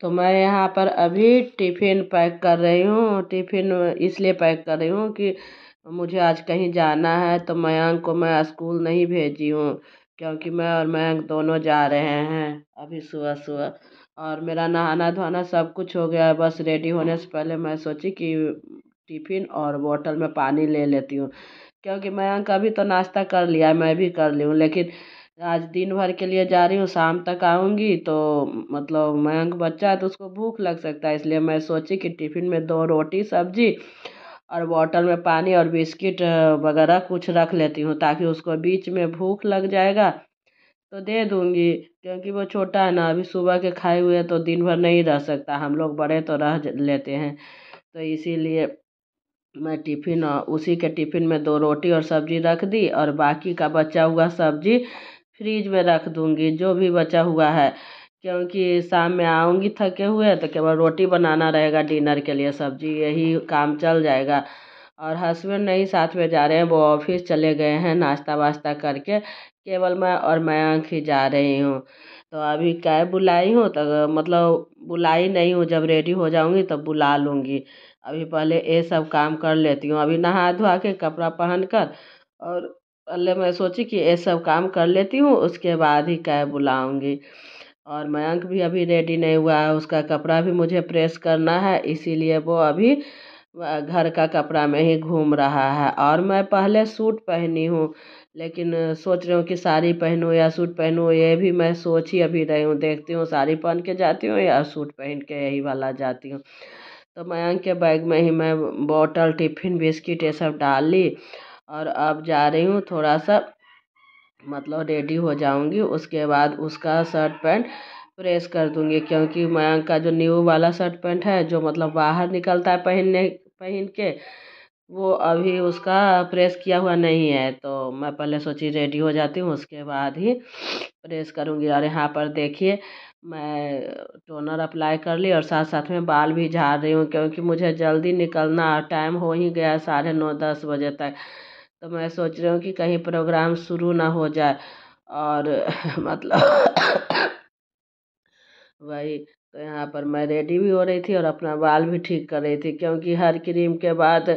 तो मैं यहाँ पर अभी टिफ़िन पैक कर रही हूँ टिफ़िन इसलिए पैक कर रही हूँ कि मुझे आज कहीं जाना है तो मयंक को मैं स्कूल नहीं भेजी हूँ क्योंकि मैं और मयंक दोनों जा रहे हैं अभी सुबह सुबह और मेरा नहाना धोना सब कुछ हो गया है बस रेडी होने से पहले मैं सोची कि टिफ़िन और बोतल में पानी ले लेती हूँ क्योंकि मयंक अभी तो नाश्ता कर लिया मैं भी कर ली हूँ लेकिन आज दिन भर के लिए जा रही हूँ शाम तक आऊँगी तो मतलब मयंक बच्चा है तो उसको भूख लग सकता है इसलिए मैं सोची कि टिफ़िन में दो रोटी सब्जी और बॉटल में पानी और बिस्किट वगैरह कुछ रख लेती हूँ ताकि उसको बीच में भूख लग जाएगा तो दे दूँगी क्योंकि वो छोटा है ना अभी सुबह के खाए हुए तो दिन भर नहीं रह सकता हम लोग बड़े तो रह लेते हैं तो इसीलिए मैं टिफ़िन उसी के टिफ़िन में दो रोटी और सब्जी रख दी और बाकी का बचा हुआ सब्जी फ्रिज में रख दूँगी जो भी बचा हुआ है क्योंकि शाम में आऊँगी थके हुए तो केवल रोटी बनाना रहेगा डिनर के लिए सब्जी यही काम चल जाएगा और हस्बैंड नहीं साथ में जा रहे हैं वो ऑफिस चले गए हैं नाश्ता वास्ता करके केवल मैं और मयंक ही जा रही हूँ तो अभी कैब बुलाई हूँ तो मतलब बुलाई नहीं हूँ जब रेडी हो जाऊँगी तब बुला लूँगी अभी पहले ये सब काम कर लेती हूँ अभी नहा धोआ के कपड़ा पहन कर और पहले मैं सोची कि ये सब काम कर लेती हूँ उसके बाद ही कैब बुलाऊँगी और मयंक भी अभी रेडी नहीं हुआ है उसका कपड़ा भी मुझे प्रेस करना है इसीलिए वो अभी घर का कपड़ा में ही घूम रहा है और मैं पहले सूट पहनी हूँ लेकिन सोच रही हूँ कि साड़ी पहनूँ या सूट पहनूँ ये भी मैं सोच ही अभी रही हूँ देखती हूँ साड़ी पहन के जाती हूँ या सूट पहन के यही वाला जाती हूँ तो मयंक के बैग में ही मैं बॉटल टिफिन बिस्किट ये सब डाल ली और अब जा रही हूँ थोड़ा सा मतलब रेडी हो जाऊँगी उसके बाद उसका शर्ट पैंट प्रेस कर दूँगी क्योंकि मयंक का जो न्यू वाला शर्ट पैंट है जो मतलब बाहर निकलता है पहनने पहन के वो अभी उसका प्रेस किया हुआ नहीं है तो मैं पहले सोची रेडी हो जाती हूँ उसके बाद ही प्रेस करूँगी और यहाँ पर देखिए मैं टोनर अप्लाई कर ली और साथ साथ में बाल भी झाड़ रही हूँ क्योंकि मुझे जल्दी निकलना टाइम हो ही गया साढ़े नौ दस बजे तक तो मैं सोच रही हूँ कि कहीं प्रोग्राम शुरू ना हो जाए और मतलब वही तो यहाँ पर मैं रेडी भी हो रही थी और अपना बाल भी ठीक कर रही थी क्योंकि हर क्रीम के बाद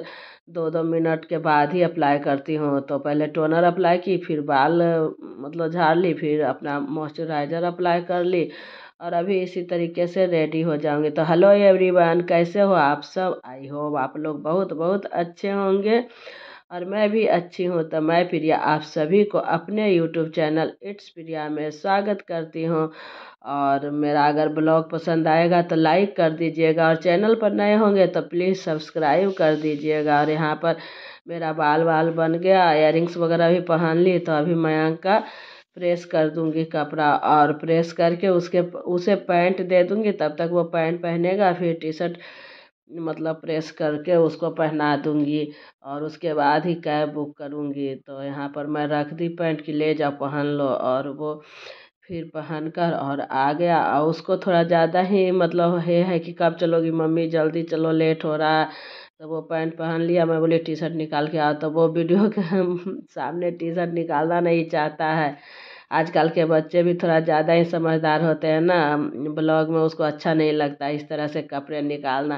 दो दो मिनट के बाद ही अप्लाई करती हूँ तो पहले टोनर अप्लाई की फिर बाल मतलब झाड़ ली फिर अपना मॉइस्चराइज़र अप्लाई कर ली और अभी इसी तरीके से रेडी हो जाऊँगी तो हेलो एवरीवन कैसे हो आप सब आई होप आप लोग बहुत बहुत अच्छे होंगे और मैं भी अच्छी हूँ तो मैं प्रिया आप सभी को अपने यूट्यूब चैनल इट्स प्रिया में स्वागत करती हूँ और मेरा अगर ब्लॉग पसंद आएगा तो लाइक कर दीजिएगा और चैनल पर नए होंगे तो प्लीज़ सब्सक्राइब कर दीजिएगा और यहाँ पर मेरा बाल बाल बन गया इयर वगैरह भी पहन ली तो अभी मैं का प्रेस कर दूंगी कपड़ा और प्रेस करके उसके उसे पैंट दे दूंगी तब तक वो पैंट पहनेगा फिर टी शर्ट मतलब प्रेस करके उसको पहना दूँगी और उसके बाद ही कैब बुक करूँगी तो यहाँ पर मैं रख दी पैंट कि ले जाओ पहन लो और वो फिर पहन कर और आ गया और उसको थोड़ा ज़्यादा ही मतलब ये है कि कब चलोगी मम्मी जल्दी चलो लेट हो रहा है तो वो पैंट पहन लिया मैं बोली टी शर्ट निकाल के आओ तो वो वीडियो के सामने टी शर्ट निकालना नहीं चाहता है आजकल के बच्चे भी थोड़ा ज़्यादा ही समझदार होते हैं ना ब्लॉग में उसको अच्छा नहीं लगता इस तरह से कपड़े निकालना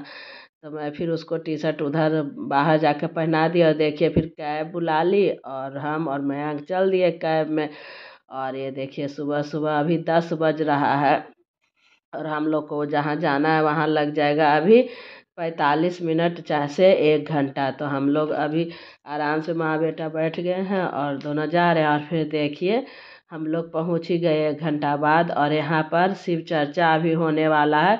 तो मैं फिर उसको टी शर्ट उधर बाहर जाकर पहना दी और देखिए फिर कैब बुला ली और हम और मयंक चल दिए कैब में और ये देखिए सुबह सुबह अभी दस बज रहा है और हम लोग को जहाँ जाना है वहाँ लग जाएगा अभी पैंतालीस मिनट चाहे से एक घंटा तो हम लोग अभी आराम से माँ बेटा बैठ गए हैं और दोनों जा रहे हैं और फिर देखिए हम लोग पहुँच ही गए एक घंटा बाद और यहाँ पर शिव चर्चा अभी होने वाला है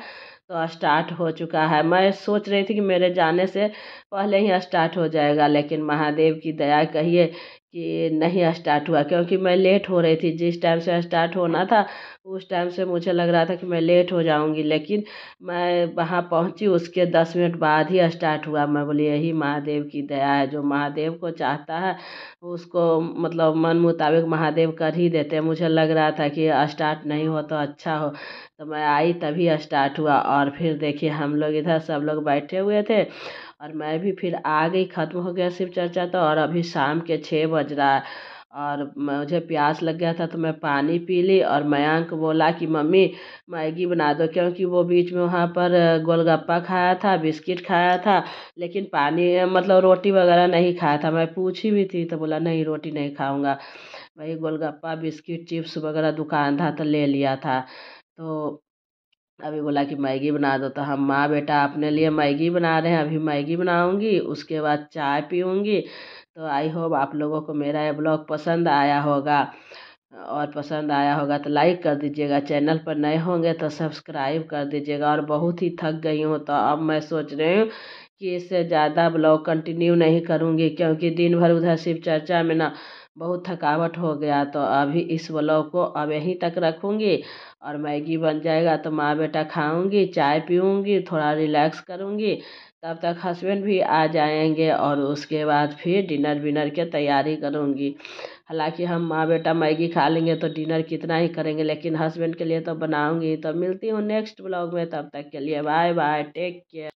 तो स्टार्ट हो चुका है मैं सोच रही थी कि मेरे जाने से पहले ही स्टार्ट हो जाएगा लेकिन महादेव की दया कहिए कि नहीं स्टार्ट हुआ क्योंकि मैं लेट हो रही थी जिस टाइम से स्टार्ट होना था उस टाइम से मुझे लग रहा था कि मैं लेट हो जाऊँगी लेकिन मैं वहाँ पहुँची उसके दस मिनट बाद ही स्टार्ट हुआ मैं बोली यही महादेव की दया है जो महादेव को चाहता है उसको मतलब मन मुताबिक महादेव कर ही देते हैं मुझे लग रहा था कि स्टार्ट नहीं हो तो अच्छा हो तो मैं आई तभी स्टार्ट हुआ और फिर देखिए हम लोग इधर सब लोग बैठे हुए थे और मैं भी फिर आ गई ख़त्म हो गया शिव चर्चा तो और अभी शाम के छः बज रहा है और मुझे प्यास लग गया था तो मैं पानी पी ली और मयंक बोला कि मम्मी मैगी बना दो क्योंकि वो बीच में वहाँ पर गोलगप्पा खाया था बिस्किट खाया था लेकिन पानी मतलब रोटी वगैरह नहीं खाया था मैं पूछी भी थी तो बोला नहीं रोटी नहीं खाऊंगा भाई गोलगप्पा बिस्किट चिप्स वगैरह दुकान था तो ले लिया था तो अभी बोला कि मैगी बना दो तो हम माँ बेटा अपने लिए मैगी बना रहे हैं अभी मैगी बनाऊँगी उसके बाद चाय पीऊँगी तो आई होप आप लोगों को मेरा ये ब्लॉग पसंद आया होगा और पसंद आया होगा तो लाइक कर दीजिएगा चैनल पर नए होंगे तो सब्सक्राइब कर दीजिएगा और बहुत ही थक गई हूँ तो अब मैं सोच रही हूँ कि इससे ज़्यादा ब्लॉग कंटिन्यू नहीं करूँगी क्योंकि दिन भर उधर शिव चर्चा में ना बहुत थकावट हो गया तो अभी इस ब्लॉग को अब यहीं तक रखूँगी और मैगी बन जाएगा तो माँ बेटा खाऊँगी चाय पीऊँगी थोड़ा रिलैक्स करूँगी तब तक हस्बैंड भी आ जाएंगे और उसके बाद फिर डिनर विनर की तैयारी करूँगी हालांकि हम माँ बेटा मैगी खा लेंगे तो डिनर कितना ही करेंगे लेकिन हस्बैंड के लिए तो बनाऊँगी तो मिलती हूँ नेक्स्ट ब्लॉग में तब तक के लिए बाय बाय टेक केयर